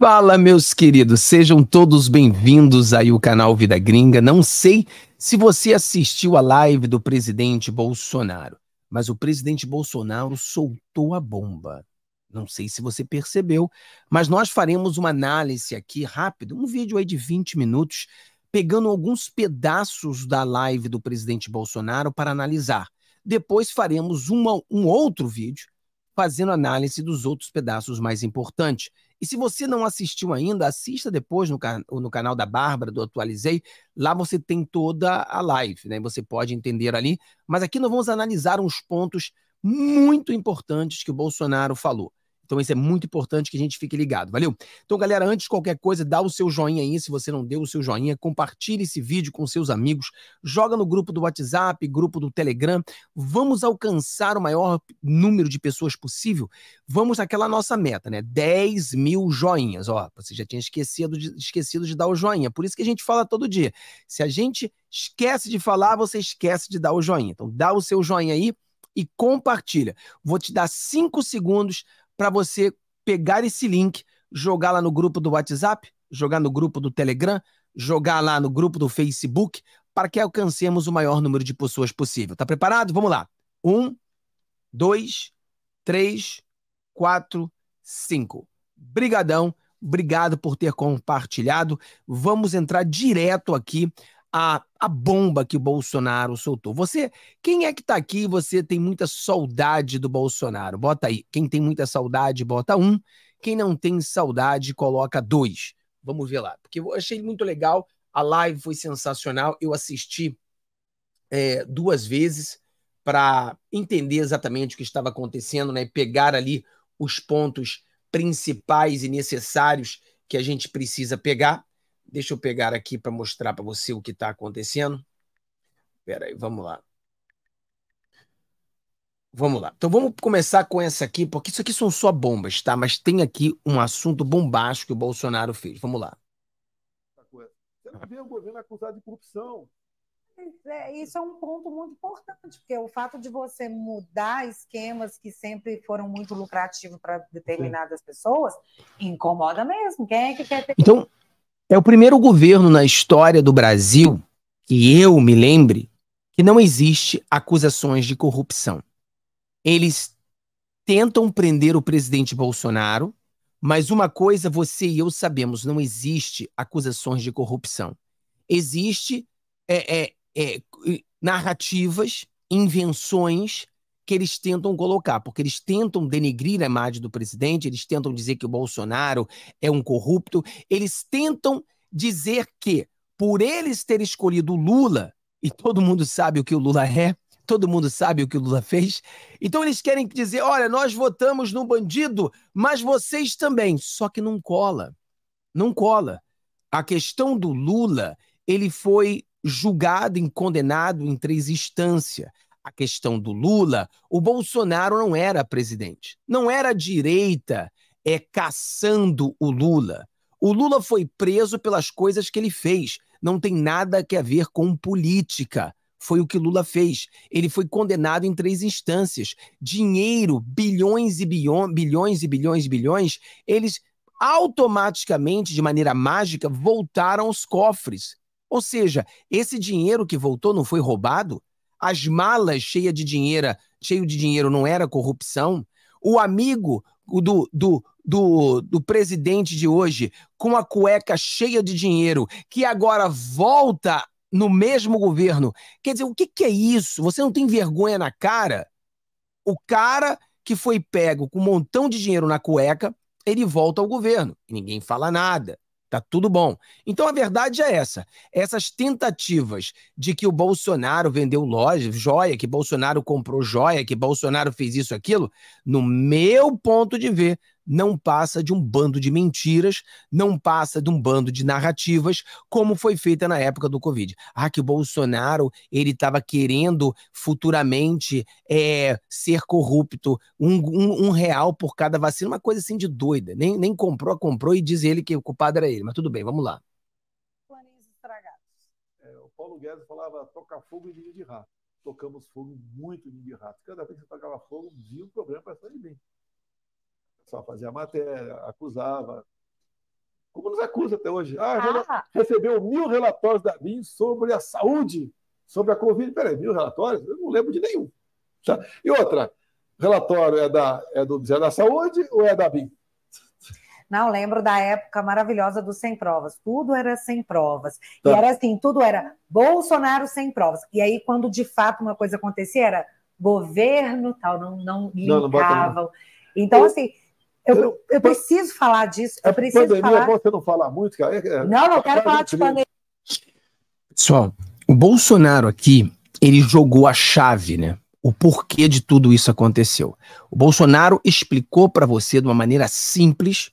Fala, meus queridos, sejam todos bem-vindos aí ao canal Vida Gringa. Não sei se você assistiu a live do presidente Bolsonaro, mas o presidente Bolsonaro soltou a bomba. Não sei se você percebeu, mas nós faremos uma análise aqui rápida, um vídeo aí de 20 minutos, pegando alguns pedaços da live do presidente Bolsonaro para analisar. Depois faremos uma, um outro vídeo fazendo análise dos outros pedaços mais importantes. E se você não assistiu ainda, assista depois no, no canal da Bárbara, do Atualizei. Lá você tem toda a live, né? Você pode entender ali. Mas aqui nós vamos analisar uns pontos muito importantes que o Bolsonaro falou. Então isso é muito importante que a gente fique ligado, valeu? Então, galera, antes de qualquer coisa, dá o seu joinha aí, se você não deu o seu joinha, compartilhe esse vídeo com seus amigos, joga no grupo do WhatsApp, grupo do Telegram. Vamos alcançar o maior número de pessoas possível. Vamos naquela nossa meta, né? 10 mil joinhas. Ó, você já tinha esquecido de, esquecido de dar o joinha. Por isso que a gente fala todo dia. Se a gente esquece de falar, você esquece de dar o joinha. Então, dá o seu joinha aí e compartilha. Vou te dar 5 segundos para você pegar esse link, jogar lá no grupo do WhatsApp, jogar no grupo do Telegram, jogar lá no grupo do Facebook, para que alcancemos o maior número de pessoas possível. Tá preparado? Vamos lá. Um, dois, três, quatro, cinco. Brigadão, obrigado por ter compartilhado. Vamos entrar direto aqui a, a bomba que o Bolsonaro soltou. Você, quem é que tá aqui e você tem muita saudade do Bolsonaro? Bota aí. Quem tem muita saudade, bota um. Quem não tem saudade, coloca dois. Vamos ver lá. Porque eu achei muito legal. A live foi sensacional. Eu assisti é, duas vezes para entender exatamente o que estava acontecendo, né? Pegar ali os pontos principais e necessários que a gente precisa pegar. Deixa eu pegar aqui para mostrar para você o que está acontecendo. Espera aí, vamos lá. Vamos lá. Então vamos começar com essa aqui, porque isso aqui são só bombas, tá? Mas tem aqui um assunto bombástico que o Bolsonaro fez. Vamos lá. Você não vê o governo acusado de corrupção. É, isso é um ponto muito importante, porque o fato de você mudar esquemas que sempre foram muito lucrativos para determinadas pessoas incomoda mesmo. Quem é que quer ter... Então, é o primeiro governo na história do Brasil, que eu me lembre, que não existe acusações de corrupção. Eles tentam prender o presidente Bolsonaro, mas uma coisa você e eu sabemos: não existe acusações de corrupção. Existem é, é, é, narrativas, invenções que eles tentam colocar, porque eles tentam denegrir a imagem do presidente, eles tentam dizer que o Bolsonaro é um corrupto, eles tentam dizer que, por eles terem escolhido o Lula, e todo mundo sabe o que o Lula é, todo mundo sabe o que o Lula fez, então eles querem dizer: olha, nós votamos no bandido, mas vocês também. Só que não cola. Não cola. A questão do Lula, ele foi julgado e condenado em três instâncias a questão do Lula, o Bolsonaro não era presidente. Não era a direita é caçando o Lula. O Lula foi preso pelas coisas que ele fez. Não tem nada que a ver com política. Foi o que Lula fez. Ele foi condenado em três instâncias. Dinheiro, bilhões e bilhões, bilhões e bilhões e bilhões, eles automaticamente, de maneira mágica, voltaram aos cofres. Ou seja, esse dinheiro que voltou não foi roubado, as malas cheias de dinheiro, cheio de dinheiro não era corrupção? O amigo do, do, do, do presidente de hoje, com a cueca cheia de dinheiro, que agora volta no mesmo governo. Quer dizer, o que, que é isso? Você não tem vergonha na cara? O cara que foi pego com um montão de dinheiro na cueca, ele volta ao governo. E ninguém fala nada. Tá tudo bom. Então a verdade é essa. Essas tentativas de que o Bolsonaro vendeu loja, joia, que Bolsonaro comprou joia, que Bolsonaro fez isso, aquilo, no meu ponto de ver, não passa de um bando de mentiras, não passa de um bando de narrativas, como foi feita na época do Covid. Ah, que o Bolsonaro ele estava querendo futuramente é, ser corrupto, um, um, um, real por cada vacina, uma coisa assim de doida. Nem, nem comprou, comprou e diz ele que o culpado era ele. Mas tudo bem, vamos lá. Planinhos estragados. É, o Paulo Guedes falava tocar fogo e ninho de rato. Tocamos fogo muito ninho de rato. Cada vez que você tocava fogo, vinha um problema para sair bem só fazia matéria, acusava. Como nos acusa até hoje. Ah, ah. recebeu mil relatórios da BIM sobre a saúde, sobre a Covid. Peraí, mil relatórios? Eu não lembro de nenhum. Tá. E outra, relatório é, da, é do Ministério da Saúde ou é da BIM? Não, lembro da época maravilhosa dos Sem Provas. Tudo era sem provas. Tá. E era assim, tudo era Bolsonaro sem provas. E aí, quando de fato uma coisa acontecia, era governo tal, não, não ligavam Não, não então, assim, eu, eu preciso falar disso. Eu é preciso pandemia, falar. você não falar muito, cara. É, é, não, não quero falar de pandemia. Pessoal, o Bolsonaro aqui, ele jogou a chave, né? O porquê de tudo isso aconteceu. O Bolsonaro explicou para você de uma maneira simples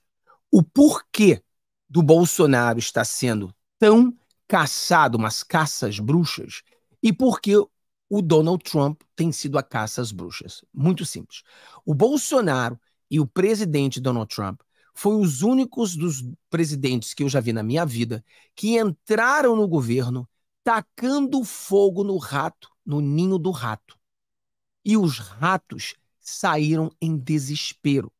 o porquê do Bolsonaro está sendo tão caçado, umas caças bruxas, e porque o Donald Trump tem sido a caça às bruxas. Muito simples. O Bolsonaro e o presidente Donald Trump foi os únicos dos presidentes que eu já vi na minha vida que entraram no governo tacando fogo no rato, no ninho do rato. E os ratos saíram em desespero.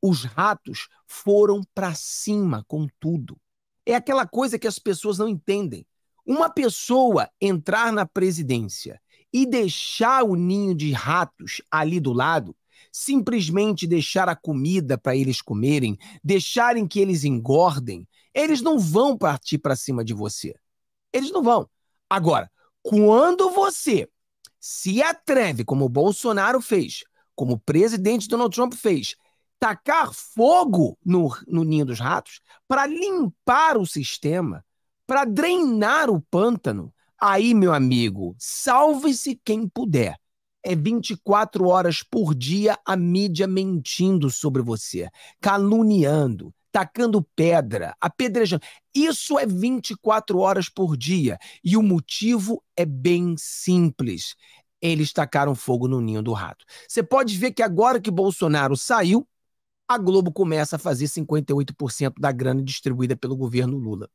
Os ratos foram para cima com tudo. É aquela coisa que as pessoas não entendem. Uma pessoa entrar na presidência e deixar o ninho de ratos ali do lado simplesmente deixar a comida para eles comerem, deixarem que eles engordem, eles não vão partir para cima de você. Eles não vão. Agora, quando você se atreve, como o Bolsonaro fez, como o presidente Donald Trump fez, tacar fogo no, no ninho dos ratos para limpar o sistema, para drenar o pântano, aí, meu amigo, salve-se quem puder é 24 horas por dia a mídia mentindo sobre você, caluniando, tacando pedra, apedrejando. Isso é 24 horas por dia. E o motivo é bem simples. Eles tacaram fogo no ninho do rato. Você pode ver que agora que Bolsonaro saiu, a Globo começa a fazer 58% da grana distribuída pelo governo Lula.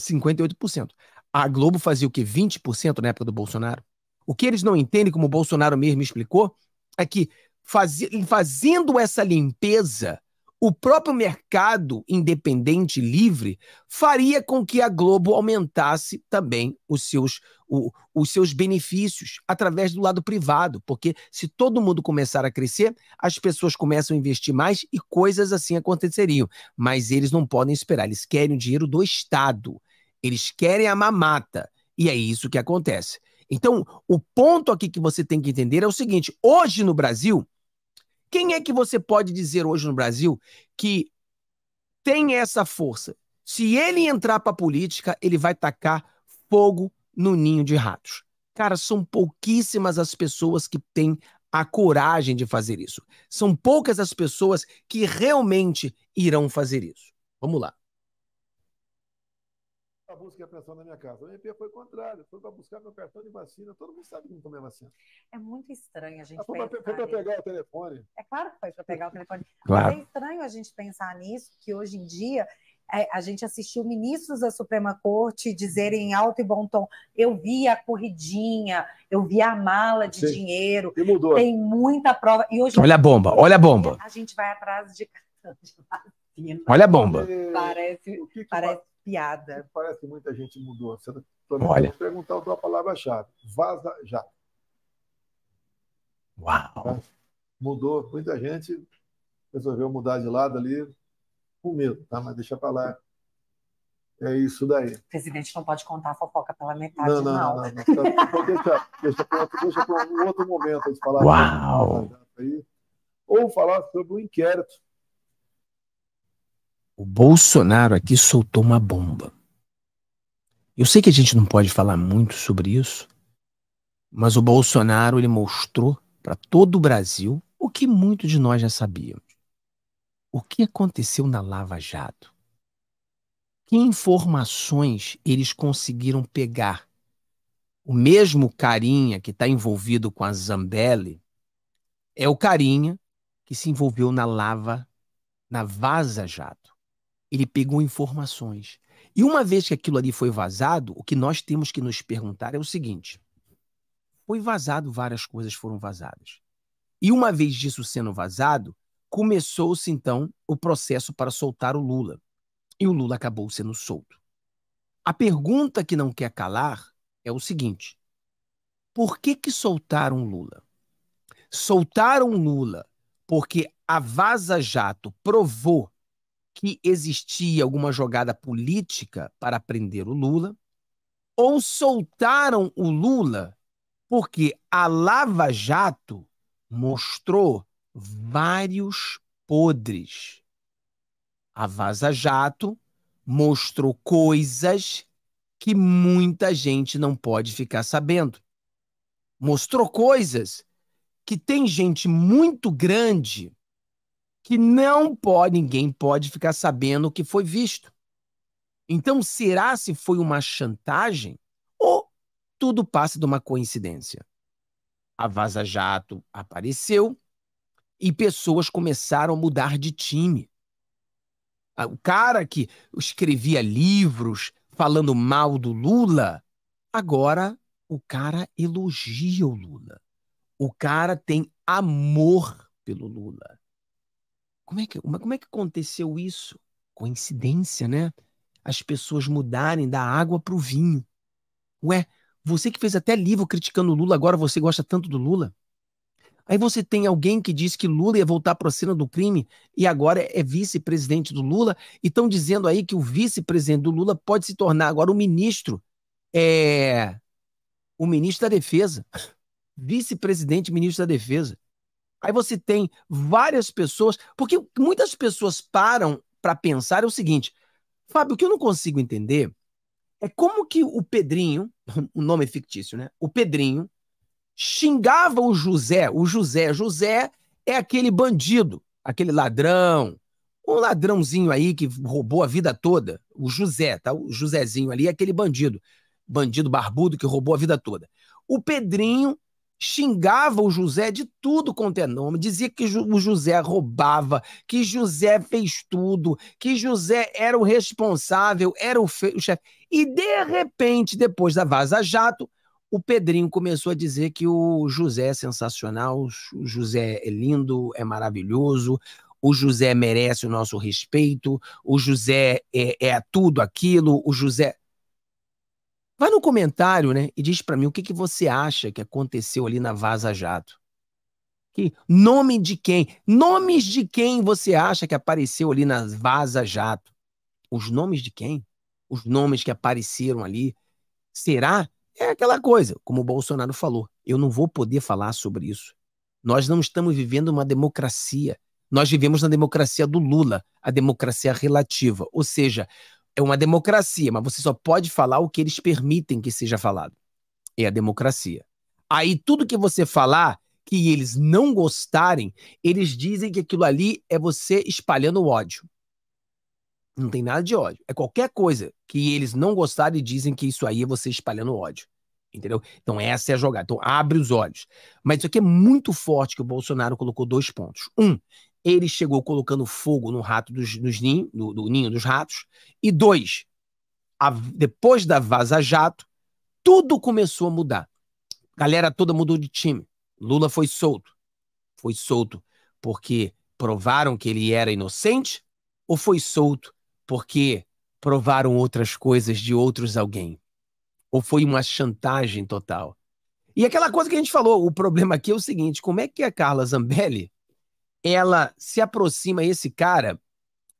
58%. A Globo fazia o que? 20% na época do Bolsonaro? O que eles não entendem, como o Bolsonaro mesmo explicou, é que faz... fazendo essa limpeza, o próprio mercado independente livre faria com que a Globo aumentasse também os seus, o, os seus benefícios através do lado privado, porque se todo mundo começar a crescer, as pessoas começam a investir mais e coisas assim aconteceriam. Mas eles não podem esperar, eles querem o dinheiro do Estado, eles querem a mamata. E é isso que acontece. Então, o ponto aqui que você tem que entender é o seguinte: hoje no Brasil, quem é que você pode dizer hoje no Brasil que tem essa força? Se ele entrar para a política, ele vai tacar fogo no ninho de ratos. Cara, são pouquíssimas as pessoas que têm a coragem de fazer isso. São poucas as pessoas que realmente irão fazer isso. Vamos lá para busca e pressão na minha casa. O MP foi o contrário, foi para buscar meu cartão de vacina. Todo mundo sabe que não tomei vacina. É muito estranho a gente ah, pensar. Foi para pegar o telefone. É claro que foi para pegar o telefone. Claro. é estranho a gente pensar nisso, que hoje em dia é, a gente assistiu ministros da Suprema Corte dizerem em alto e bom tom: eu vi a corridinha, eu vi a mala de Sim. dinheiro. E mudou. Tem muita prova. E hoje olha a bomba, olha a bomba. A gente vai atrás de. de vacina. Olha a bomba. É, parece, que que parece piada. Parece que muita gente mudou. Você tá Olha. perguntar a palavra-chave. Vaza já Uau! Tá? Mudou. Muita gente resolveu mudar de lado ali com medo, tá? Mas deixa pra lá. É isso daí. O presidente não pode contar a fofoca pela metade, não. Não, não, não. não. Então, então deixa, deixa para um outro momento de falar. Uau! Aí. Ou falar sobre o um inquérito o Bolsonaro aqui soltou uma bomba. Eu sei que a gente não pode falar muito sobre isso, mas o Bolsonaro ele mostrou para todo o Brasil o que muitos de nós já sabíamos. O que aconteceu na Lava Jato? Que informações eles conseguiram pegar? O mesmo carinha que está envolvido com a Zambelli é o carinha que se envolveu na Lava, na Vaza Jato ele pegou informações. E uma vez que aquilo ali foi vazado, o que nós temos que nos perguntar é o seguinte: foi vazado, várias coisas foram vazadas. E uma vez disso sendo vazado, começou-se então o processo para soltar o Lula. E o Lula acabou sendo solto. A pergunta que não quer calar é o seguinte: por que que soltaram Lula? Soltaram Lula porque a Vaza Jato provou que existia alguma jogada política para prender o Lula, ou soltaram o Lula porque a Lava Jato mostrou vários podres. A Vaza Jato mostrou coisas que muita gente não pode ficar sabendo. Mostrou coisas que tem gente muito grande que não pode, ninguém pode ficar sabendo o que foi visto. Então, será se foi uma chantagem ou tudo passa de uma coincidência? A Vaza Jato apareceu e pessoas começaram a mudar de time. Ah, o cara que escrevia livros falando mal do Lula, agora o cara elogia o Lula. O cara tem amor pelo Lula. Como é que, como é que aconteceu isso? Coincidência, né? As pessoas mudarem da água para o vinho. Ué, você que fez até livro criticando o Lula, agora você gosta tanto do Lula? Aí você tem alguém que disse que Lula ia voltar para a cena do crime e agora é vice-presidente do Lula e estão dizendo aí que o vice-presidente do Lula pode se tornar agora o ministro, é, o ministro da Defesa, vice-presidente, ministro da Defesa. Aí você tem várias pessoas, porque muitas pessoas param para pensar é o seguinte, Fábio, o que eu não consigo entender é como que o Pedrinho, o nome é fictício, né? O Pedrinho xingava o José, o José, José é aquele bandido, aquele ladrão, um ladrãozinho aí que roubou a vida toda, o José, tá? O Josézinho ali é aquele bandido, bandido barbudo que roubou a vida toda. O Pedrinho xingava o José de tudo quanto é nome, dizia que o José roubava, que José fez tudo, que José era o responsável, era o, o chefe. E de repente, depois da Vaza Jato, o Pedrinho começou a dizer que o José é sensacional, o José é lindo, é maravilhoso, o José merece o nosso respeito, o José é, é tudo aquilo, o José. Vai no comentário, né, e diz para mim o que, que você acha que aconteceu ali na Vaza Jato. Que nome de quem? Nomes de quem você acha que apareceu ali na Vaza Jato? Os nomes de quem? Os nomes que apareceram ali. Será? É aquela coisa, como o Bolsonaro falou. Eu não vou poder falar sobre isso. Nós não estamos vivendo uma democracia. Nós vivemos na democracia do Lula, a democracia relativa. Ou seja, é uma democracia, mas você só pode falar o que eles permitem que seja falado. É a democracia. Aí tudo que você falar que eles não gostarem, eles dizem que aquilo ali é você espalhando ódio. Não tem nada de ódio. É qualquer coisa que eles não gostarem e dizem que isso aí é você espalhando ódio. Entendeu? Então essa é a jogada. Então abre os olhos. Mas isso aqui é muito forte que o Bolsonaro colocou dois pontos. Um, ele chegou colocando fogo no rato dos, dos ninho, do, do, ninho dos ratos. E dois, a, depois da Vaza Jato, tudo começou a mudar. Galera toda mudou de time. Lula foi solto. Foi solto porque provaram que ele era inocente ou foi solto porque provaram outras coisas de outros alguém? Ou foi uma chantagem total? E aquela coisa que a gente falou, o problema aqui é o seguinte: como é que a Carla Zambelli ela se aproxima esse cara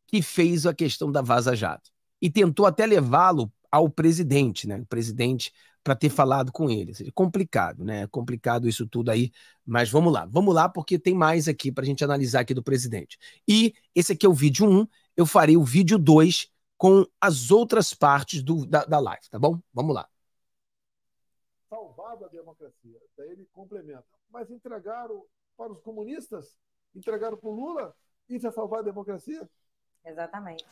que fez a questão da Vaza Jato e tentou até levá-lo ao presidente, né? O presidente para ter falado com ele. complicado, né? Complicado isso tudo aí, mas vamos lá. Vamos lá porque tem mais aqui para a gente analisar aqui do presidente. E esse aqui é o vídeo 1, eu farei o vídeo 2 com as outras partes do, da, da live, tá bom? Vamos lá. Salvado a democracia, daí ele complementa. Mas entregaram para os comunistas entregaram para o Lula? Isso é salvar a democracia? Exatamente.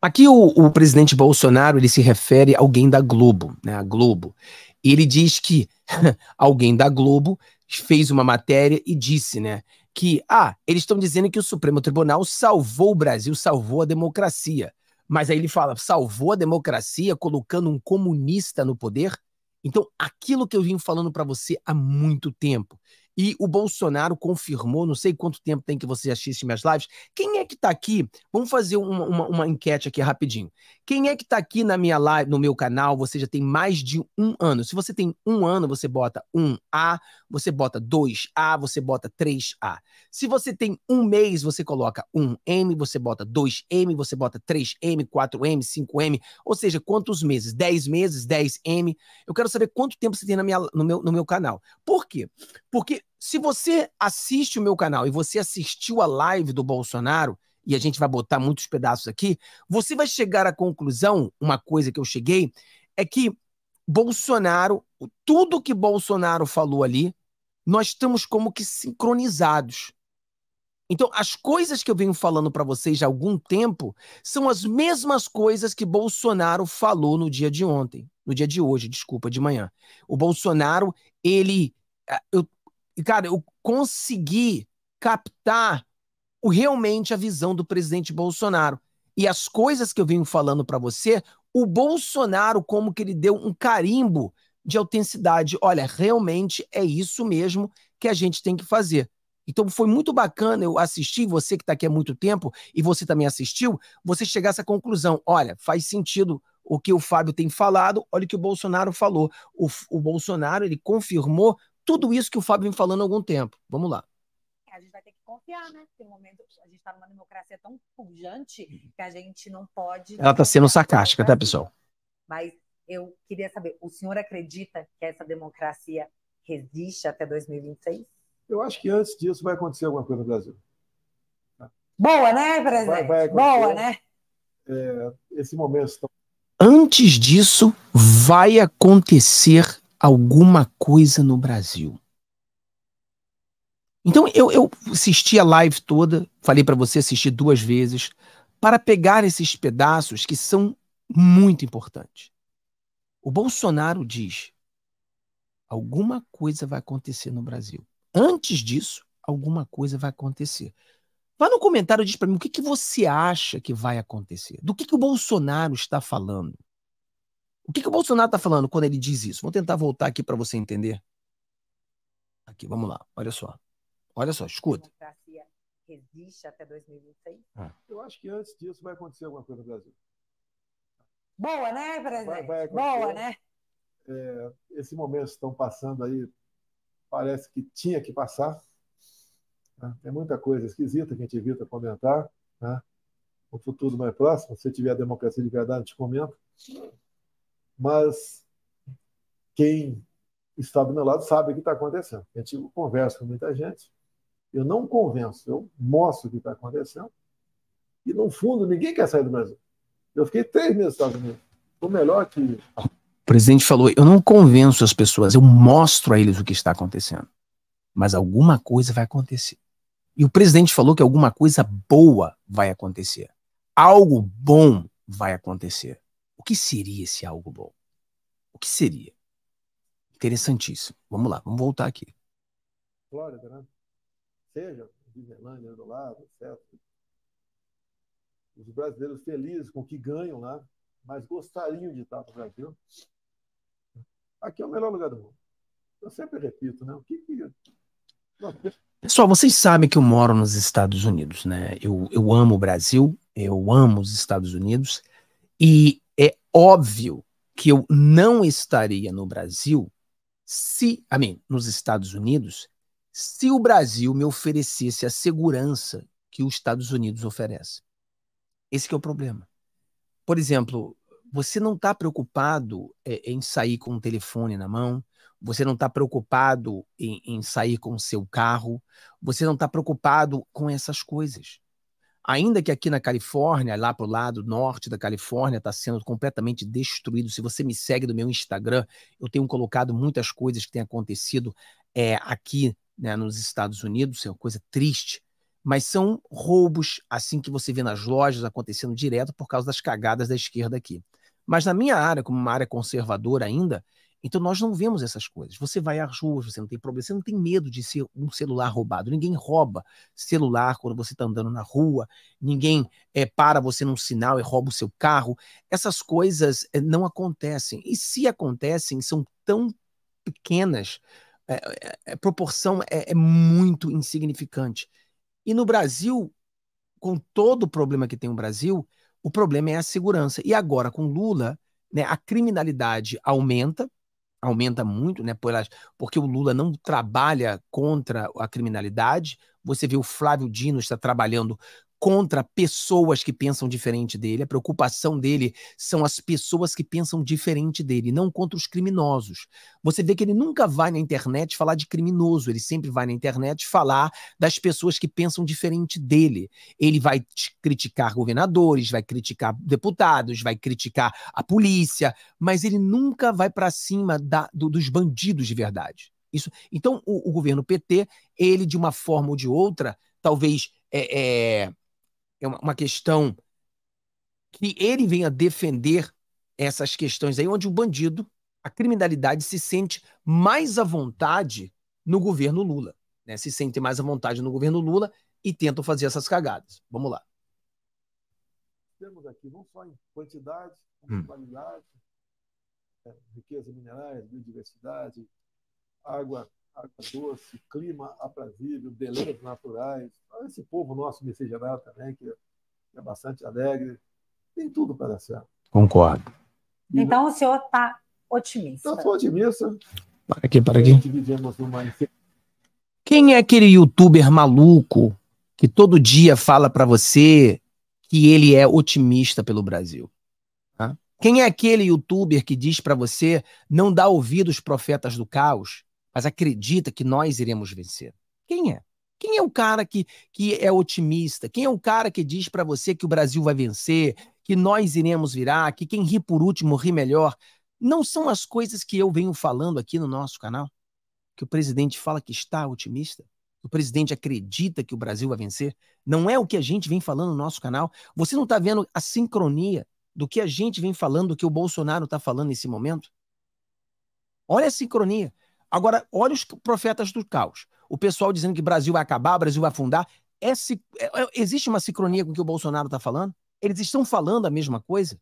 Aqui o, o, presidente Bolsonaro ele se refere a alguém da Globo, né? A Globo. Ele diz que alguém da Globo fez uma matéria e disse, né? Que ah, eles estão dizendo que o Supremo Tribunal salvou o Brasil, salvou a democracia. Mas aí ele fala, salvou a democracia colocando um comunista no poder. Então, aquilo que eu vim falando para você há muito tempo, e o Bolsonaro confirmou, não sei quanto tempo tem que você assiste minhas lives. Quem é que está aqui? Vamos fazer uma, uma, uma enquete aqui rapidinho. Quem é que está aqui na minha live, no meu canal? Você já tem mais de um ano. Se você tem um ano, você bota um a você bota dois a você bota três a Se você tem um mês, você coloca um m você bota dois m você bota três m quatro m cinco m Ou seja, quantos meses? Dez meses, dez m Eu quero saber quanto tempo você tem na minha, no, meu, no meu canal. Por quê? Porque se você assiste o meu canal e você assistiu a live do Bolsonaro, e a gente vai botar muitos pedaços aqui, você vai chegar à conclusão, uma coisa que eu cheguei, é que Bolsonaro, tudo que Bolsonaro falou ali, nós estamos como que sincronizados. Então, as coisas que eu venho falando para vocês há algum tempo são as mesmas coisas que Bolsonaro falou no dia de ontem, no dia de hoje, desculpa, de manhã. O Bolsonaro, ele eh, eu, cara, eu consegui captar realmente a visão do presidente Bolsonaro. E as coisas que eu venho falando para você, o Bolsonaro, como que ele deu um carimbo de autenticidade. Olha, realmente é isso mesmo que a gente tem que fazer. Então foi muito bacana eu assistir, você que está aqui há muito tempo e você também assistiu, você chegar a essa conclusão. Olha, faz sentido o que o Fábio tem falado, olha o que o Bolsonaro falou. O, o Bolsonaro, ele confirmou tudo isso que o Fábio vem falando há algum tempo. Vamos lá a gente vai ter que confiar, né? Porque no momento a gente está numa democracia tão pujante que a gente não pode. Ela está sendo sarcástica, tá, pessoal? Mas eu queria saber, o senhor acredita que essa democracia resiste até 2026? Eu acho que antes disso vai acontecer alguma coisa no Brasil. Boa, né, presidente? Vai, vai Boa, né? É, esse momento. Tão... Antes disso, vai acontecer alguma coisa no Brasil. Então eu, eu assisti a live toda, falei para você assistir duas vezes, para pegar esses pedaços que são muito importantes. O Bolsonaro diz: alguma coisa vai acontecer no Brasil. Antes disso, alguma coisa vai acontecer. Vá no comentário e diz para mim o que, que você acha que vai acontecer. Do que, que o Bolsonaro está falando? O que, que o Bolsonaro está falando quando ele diz isso? Vou tentar voltar aqui para você entender. Aqui, vamos lá, olha só. Olha só, escuta. A democracia resiste até 2026? Ah. Eu acho que antes disso vai acontecer alguma coisa no Brasil. Boa, né, Brasil? Boa, né? É, esse momento estão passando aí, parece que tinha que passar. Né? Tem muita coisa esquisita que a gente evita comentar. Né? O futuro não é próximo. Se tiver a democracia de verdade, te comenta. Mas quem está do meu lado sabe o que está acontecendo. A gente conversa com muita gente. Eu não convenço, eu mostro o que está acontecendo. E, no fundo, ninguém quer sair do Brasil. Eu fiquei três meses nos Estados Unidos. Foi melhor que. O presidente falou: eu não convenço as pessoas, eu mostro a eles o que está acontecendo. Mas alguma coisa vai acontecer. E o presidente falou que alguma coisa boa vai acontecer. Algo bom vai acontecer. O que seria esse algo bom? O que seria? Interessantíssimo. Vamos lá, vamos voltar aqui. Flórida, né? seja, Viverlândia do lado, certo? Os brasileiros felizes com o que ganham lá, mas gostariam de estar no Brasil. Aqui é o melhor lugar do mundo. Eu sempre repito, né? O que, que... Pessoal, vocês sabem que eu moro nos Estados Unidos, né? Eu, eu amo o Brasil, eu amo os Estados Unidos, e é óbvio que eu não estaria no Brasil se, a mim, nos Estados Unidos, se o Brasil me oferecesse a segurança que os Estados Unidos oferece. Esse é o problema. Por exemplo, você não está preocupado é, em sair com o telefone na mão, você não está preocupado em, em, sair com o seu carro, você não está preocupado com essas coisas. Ainda que aqui na Califórnia, lá para o lado norte da Califórnia, está sendo completamente destruído. Se você me segue no meu Instagram, eu tenho colocado muitas coisas que têm acontecido é, aqui né, nos Estados Unidos, é uma coisa triste, mas são roubos assim que você vê nas lojas acontecendo direto por causa das cagadas da esquerda aqui. Mas na minha área, como uma área conservadora ainda, então nós não vemos essas coisas. Você vai às ruas, você não tem problema, você não tem medo de ser um celular roubado. Ninguém rouba celular quando você está andando na rua, ninguém é, para você num sinal e rouba o seu carro. Essas coisas é, não acontecem. E se acontecem, são tão pequenas é, é, é, proporção é, é muito insignificante. E no Brasil, com todo o problema que tem o Brasil, o problema é a segurança. E agora, com Lula, né, a criminalidade aumenta, aumenta muito, né, porque o Lula não trabalha contra a criminalidade. Você vê o Flávio Dino está trabalhando contra pessoas que pensam diferente dele. A preocupação dele são as pessoas que pensam diferente dele, não contra os criminosos. Você vê que ele nunca vai na internet falar de criminoso, ele sempre vai na internet falar das pessoas que pensam diferente dele. Ele vai criticar governadores, vai criticar deputados, vai criticar a polícia, mas ele nunca vai para cima da, do, dos bandidos de verdade. Isso. Então, o, o, governo PT, ele de uma forma ou de outra, talvez é, é é uma, uma questão que ele venha defender essas questões aí, onde o bandido, a criminalidade se sente mais à vontade no governo Lula. Né? Se sentem mais à vontade no governo Lula e tentam fazer essas cagadas. Vamos lá. Temos aqui não só em quantidade, hum. qualidade, é, riqueza minerais, biodiversidade, água água doce, clima aprazível, belezas naturais, então, esse povo nosso miscigenado também, que é, é bastante alegre, tem tudo para dar certo. Concordo. Então o senhor está otimista. Estou otimista. Para aqui, para aqui. Quem é aquele youtuber maluco que todo dia fala para você que ele é otimista pelo Brasil? Quem é aquele youtuber que diz para você não dar ouvido aos profetas do caos mas acredita que nós iremos vencer? Quem é? Quem é o cara que, que é otimista? Quem é o cara que diz para você que o Brasil vai vencer, que nós iremos virar, que quem ri por último ri melhor? Não são as coisas que eu venho falando aqui no nosso canal? Que o presidente fala que está otimista? o presidente acredita que o Brasil vai vencer? Não é o que a gente vem falando no nosso canal. Você não está vendo a sincronia do que a gente vem falando, do que o Bolsonaro está falando nesse momento? Olha a sincronia. Agora, olha os profetas do caos. O pessoal dizendo que o Brasil vai acabar, Brasil vai afundar. É, é, é, existe uma sincronia com o que o Bolsonaro está falando? Eles estão falando a mesma coisa?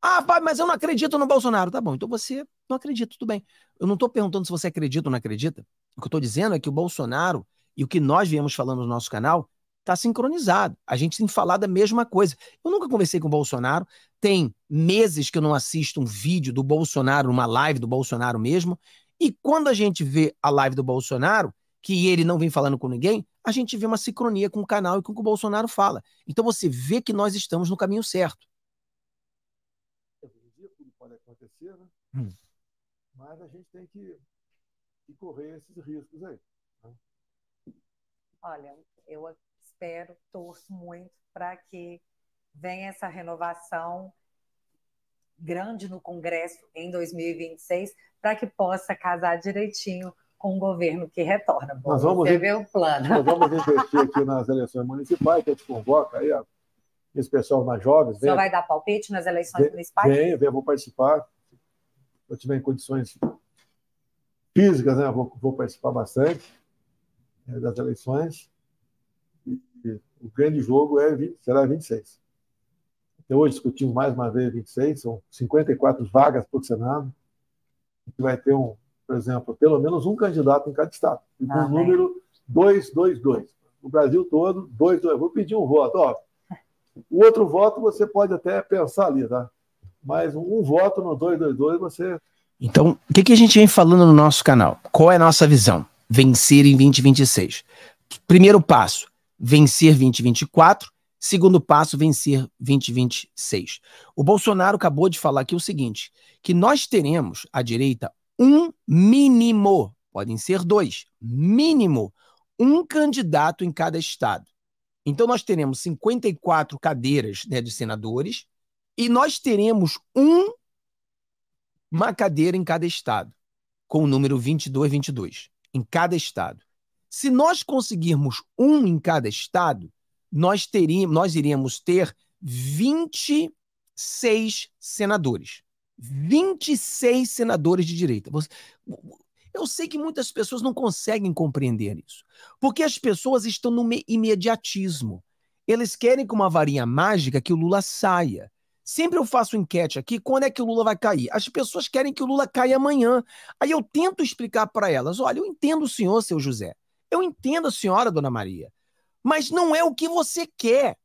Ah, pai, mas eu não acredito no Bolsonaro. Tá bom, então você não acredita, tudo bem. Eu não estou perguntando se você acredita ou não acredita. O que eu estou dizendo é que o Bolsonaro e o que nós viemos falando no nosso canal está sincronizado. A gente tem falado a mesma coisa. Eu nunca conversei com o Bolsonaro. Tem meses que eu não assisto um vídeo do Bolsonaro, uma live do Bolsonaro mesmo. E quando a gente vê a live do Bolsonaro, que ele não vem falando com ninguém, a gente vê uma sincronia com o canal e com o que o Bolsonaro fala. Então você vê que nós estamos no caminho certo. É pode acontecer, né? Hum. Mas a gente tem que, que correr esses riscos aí. Né? Olha, eu espero, torço muito para que venha essa renovação grande no Congresso em 2026 para que possa casar direitinho com o governo que retorna. Bom, nós vamos ver o plano. Nós vamos investir aqui nas eleições municipais, que a gente convoca aí, esse pessoal mais jovem. Você vai dar palpite nas eleições vem, municipais? Vem, vem, eu vou participar. Se eu tiver em condições físicas, né, vou, vou participar bastante eh, das eleições. E, e, o grande jogo é, será 26. Então, hoje discutimos mais uma vez 26, são 54 vagas por Senado, que vai ter, um, por exemplo, pelo menos um candidato em cada estado, com ah, né? número 222. No Brasil todo, 222. Vou pedir um voto. Ó, o outro voto você pode até pensar ali, tá? Mas um voto no 222 você. Então, o que, que a gente vem falando no nosso canal? Qual é a nossa visão? Vencer em 2026. Primeiro passo: vencer 2024 Segundo passo, vencer 2026. O Bolsonaro acabou de falar aqui o seguinte: que nós teremos à direita um mínimo, podem ser dois, mínimo, um candidato em cada estado. Então nós teremos 54 cadeiras né, de senadores e nós teremos um, uma cadeira em cada estado, com o número 22, 22, em cada estado. Se nós conseguirmos um em cada estado, nós, teríamos, nós iríamos ter 26 senadores. 26 senadores de direita. eu sei que muitas pessoas não conseguem compreender isso, porque as pessoas estão no imediatismo. Eles querem com uma varinha mágica que o Lula saia. Sempre eu faço enquete aqui, quando é que o Lula vai cair? As pessoas querem que o Lula caia amanhã. Aí eu tento explicar para elas: olha, eu entendo o senhor, seu José. Eu entendo a senhora, dona Maria. Mas não é o que você quer.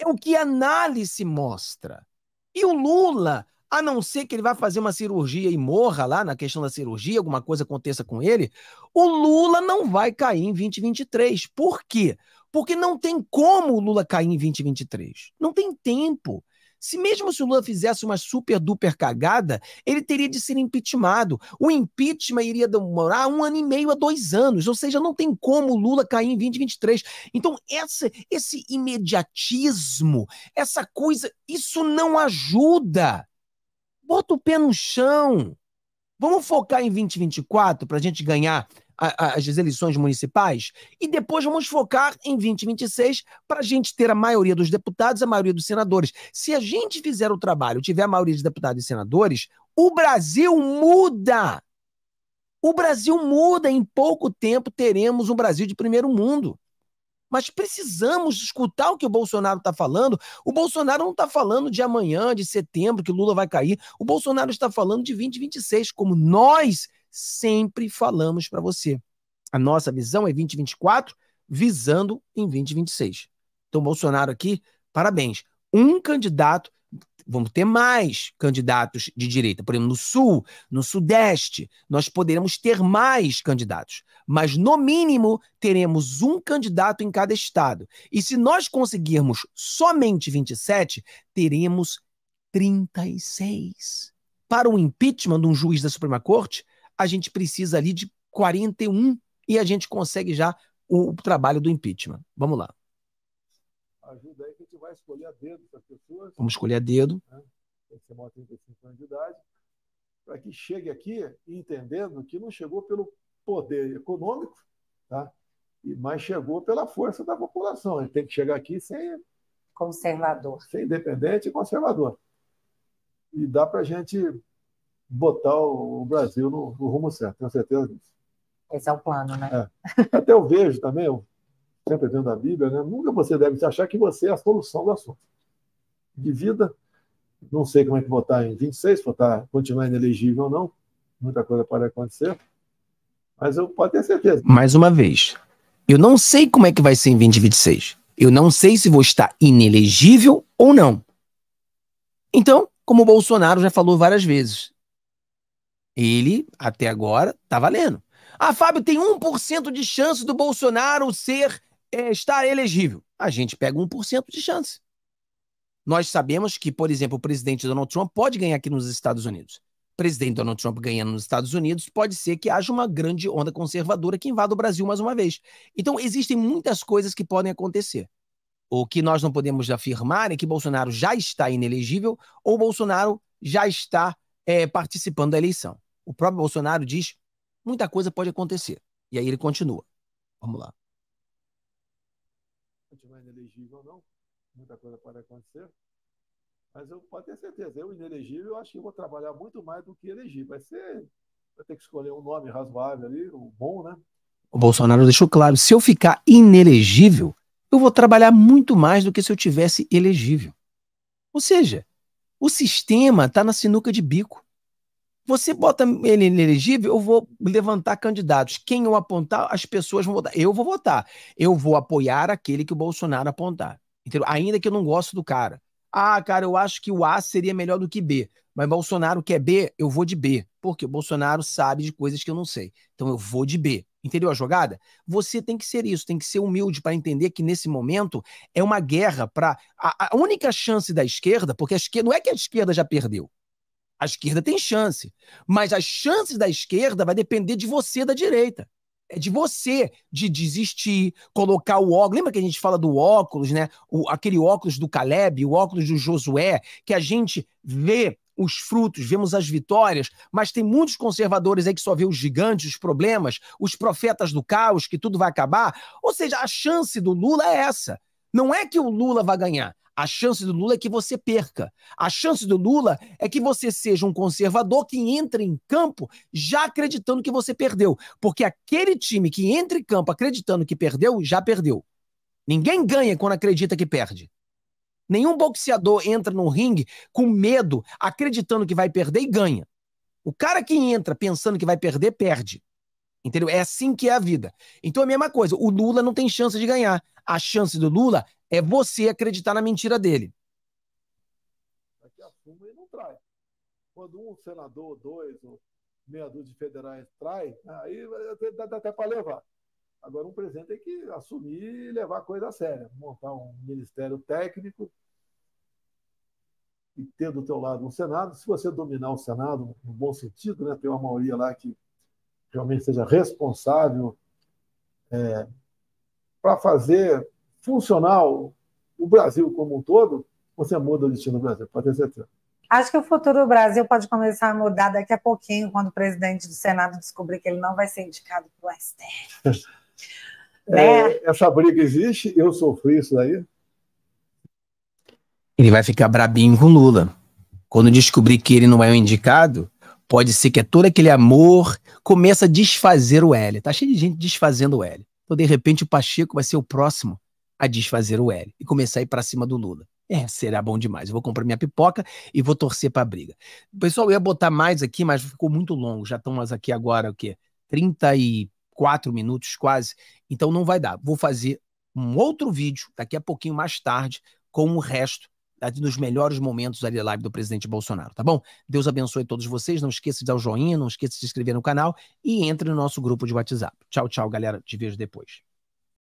É o que a análise mostra. E o Lula, a não ser que ele vá fazer uma cirurgia e morra lá na questão da cirurgia, alguma coisa aconteça com ele, o Lula não vai cair em 2023. Por quê? Porque não tem como o Lula cair em 2023. Não tem tempo. Se mesmo se o Lula fizesse uma super duper cagada, ele teria de ser impeachmentado. O impeachment iria demorar um ano e meio a dois anos, ou seja, não tem como o Lula cair em 2023. Então, essa, esse imediatismo, essa coisa, isso não ajuda. Bota o pé no chão. Vamos focar em 2024 para a gente ganhar as eleições municipais, e depois vamos focar em 2026 para a gente ter a maioria dos deputados, a maioria dos senadores. Se a gente fizer o trabalho, tiver a maioria de deputados e senadores, o Brasil muda. O Brasil muda. Em pouco tempo teremos um Brasil de primeiro mundo. Mas precisamos escutar o que o Bolsonaro está falando. O Bolsonaro não está falando de amanhã, de setembro, que Lula vai cair. O Bolsonaro está falando de 2026, como nós sempre falamos para você. A nossa visão é 2024, visando em 2026. Então, Bolsonaro aqui, parabéns. Um candidato, vamos ter mais candidatos de direita. Por exemplo, no Sul, no Sudeste, nós poderemos ter mais candidatos. Mas, no mínimo, teremos um candidato em cada estado. E se nós conseguirmos somente 27, teremos 36. Para o impeachment de um juiz da Suprema Corte, a gente precisa ali de 41 e a gente consegue já o trabalho do impeachment. Vamos lá. Ajuda aí que a gente vai escolher a dedo para as pessoas. Vamos escolher a dedo. Né? Você mora 35 anos de idade. Para que chegue aqui entendendo que não chegou pelo poder econômico, tá? mas chegou pela força da população. Ele tem que chegar aqui sem. Conservador. Ser independente e conservador. E dá para a gente botar o Brasil no, no rumo certo, tenho certeza disso. Esse é o plano, né? É. Até eu vejo também, eu sempre vendo a Bíblia, né? nunca você deve achar que você é a solução do assunto. De vida, não sei como é que votar em 26, votar, continuar inelegível ou não, muita coisa pode acontecer, mas eu posso ter certeza. Mais uma vez, eu não sei como é que vai ser em 2026. Eu não sei se vou estar inelegível ou não. Então, como o Bolsonaro já falou várias vezes, ele, até agora, está valendo. Ah, Fábio, tem 1% de chance do Bolsonaro ser é, estar elegível. A gente pega 1% de chance. Nós sabemos que, por exemplo, o presidente Donald Trump pode ganhar aqui nos Estados Unidos. O presidente Donald Trump ganhando nos Estados Unidos, pode ser que haja uma grande onda conservadora que invada o Brasil mais uma vez. Então, existem muitas coisas que podem acontecer. O que nós não podemos afirmar é que Bolsonaro já está inelegível ou Bolsonaro já está é, participando da eleição o próprio Bolsonaro diz muita coisa pode acontecer. E aí ele continua. Vamos lá. Continuar inelegível ou não, muita coisa pode acontecer. Mas eu pode ter certeza, eu inelegível, eu acho que vou trabalhar muito mais do que elegível. Vai ser. Vai ter que escolher um nome razoável ali, um bom, né? O Bolsonaro deixou claro: se eu ficar inelegível, eu vou trabalhar muito mais do que se eu tivesse elegível. Ou seja, o sistema está na sinuca de bico. Você bota ele inelegível, eu vou levantar candidatos. Quem eu apontar, as pessoas vão votar. Eu vou votar. Eu vou apoiar aquele que o Bolsonaro apontar. Entendeu? Ainda que eu não gosto do cara. Ah, cara, eu acho que o A seria melhor do que B. Mas Bolsonaro quer B, eu vou de B. Porque o Bolsonaro sabe de coisas que eu não sei. Então eu vou de B. Entendeu a jogada? Você tem que ser isso, tem que ser humilde para entender que nesse momento é uma guerra para a, a, única chance da esquerda, porque a esquerda não é que a esquerda já perdeu. A esquerda tem chance, mas as chances da esquerda vai depender de você da direita. É de você de desistir, colocar o óculos. Lembra que a gente fala do óculos, né? O, aquele óculos do Caleb, o óculos do Josué, que a gente vê os frutos, vemos as vitórias, mas tem muitos conservadores aí que só vê os gigantes, os problemas, os profetas do caos, que tudo vai acabar. Ou seja, a chance do Lula é essa. Não é que o Lula vai ganhar. A chance do Lula é que você perca. A chance do Lula é que você seja um conservador que entre em campo já acreditando que você perdeu. Porque aquele time que entra em campo acreditando que perdeu, já perdeu. Ninguém ganha quando acredita que perde. Nenhum boxeador entra no ringue com medo, acreditando que vai perder e ganha. O cara que entra pensando que vai perder, perde. Entendeu? É assim que é a vida. Então é a mesma coisa. O Lula não tem chance de ganhar. A chance do Lula é você acreditar na mentira dele. Aqui a fuma e não trai. Quando um senador, dois, ou meia dúzia de federais trai, aí dá até para levar. Agora, um presidente tem que assumir e levar a coisa a sério. Montar um ministério técnico e ter do teu lado um Senado. Se você dominar o Senado, no bom sentido, né? tem uma maioria lá que realmente seja responsável é, para fazer funcional o Brasil como um todo, você muda o destino do Brasil, pode ter certeza. Acho que o futuro do Brasil pode começar a mudar daqui a pouquinho, quando o presidente do Senado descobrir que ele não vai ser indicado para o STF. É, né? essa briga existe, eu sofri isso daí. Ele vai ficar brabinho com Lula. Quando descobrir que ele não é o indicado, Pode ser que é todo aquele amor começa a desfazer o L. Tá cheio de gente desfazendo o L. Então, de repente, o Pacheco vai ser o próximo a desfazer o L e começar a ir para cima do Lula. É, será bom demais. Eu vou comprar minha pipoca e vou torcer para a briga. Pessoal, eu ia botar mais aqui, mas ficou muito longo. Já estamos aqui agora, o quê? 34 minutos quase. Então não vai dar. Vou fazer um outro vídeo daqui a pouquinho mais tarde com o resto nos melhores momentos ali da live do presidente Bolsonaro, tá bom? Deus abençoe todos vocês. Não esqueça de dar o joinha, não esqueça de se inscrever no canal e entre no nosso grupo de WhatsApp. Tchau, tchau, galera. Te vejo depois.